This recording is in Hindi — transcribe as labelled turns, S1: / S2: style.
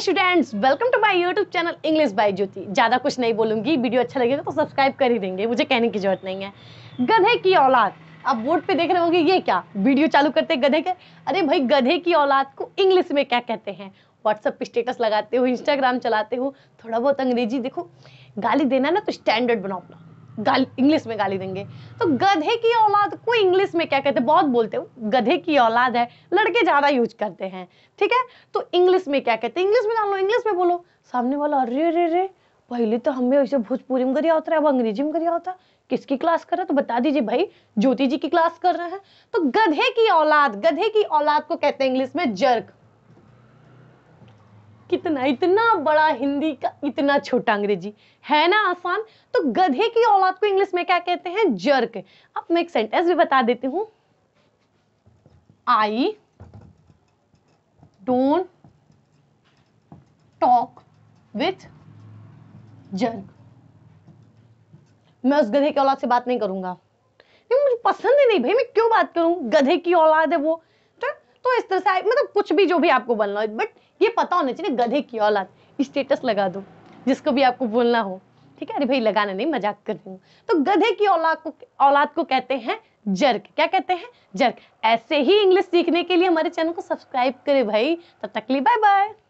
S1: students welcome to my YouTube channel English by Jyoti ज़्यादा कुछ नहीं बोलूंगी वीडियो अच्छा लगेगा तो सब्सक्राइब कर ही देंगे मुझे कहने की जरूरत नहीं है गधे की औलाद आप बोर्ड पे देख रहे होंगे ये क्या वीडियो चालू करते गधे के अरे भाई गधे की औलाद को इंग्लिश में क्या कहते हैं व्हाट्सअप पर स्टेटस लगाते हो इंस्टाग्राम चलाते हो थोड़ा बहुत अंग्रेजी देखो गाली देना ना तो स्टैंडर्ड बनाओ अपना इंग्लिश में गाली देंगे तो गधे की औलाद को इंग्लिश में क्या कहते हैं बहुत बोलते हो गधे की औलाद है लड़के ज़्यादा यूज करते हैं ठीक है तो इंग्लिश में क्या कहते हैं इंग्लिश में जान लो इंग्लिश में बोलो सामने वाला अरे अरे अरे पहले तो हमें ऐसे भोजपुरी में करिया होता है अब अंग्रेजी में करिया होता है किसकी क्लास कर रहे तो बता दीजिए भाई ज्योति जी की क्लास कर रहे हैं तो गधे की औलाद गधे की औलाद को कहते हैं इंग्लिश में जर्क कितना इतना बड़ा हिंदी का इतना छोटा अंग्रेजी है ना आसान तो गधे की औलाद को इंग्लिश में क्या कहते हैं जर्क अब मैं एक सेंटेंस भी बता देती हूं I don't talk with jerk मैं उस गधे की औलाद से बात नहीं करूंगा नहीं मुझे पसंद ही नहीं भाई मैं क्यों बात करूं गधे की औलाद है वो इस तरह से मतलब कुछ भी जो भी आपको बोलना हो बट ये पता होना चाहिए गधे की औलाद स्टेटस लगा दो जिसको भी आपको बोलना हो ठीक है अरे भाई लगाना नहीं मजाक कर रही हूँ तो गधे की औलाद को औलाद को कहते हैं जर्क क्या कहते हैं जर्क ऐसे ही इंग्लिश सीखने के लिए हमारे चैनल को सब्सक्राइब करें भाई तब तक लिए बाय बाय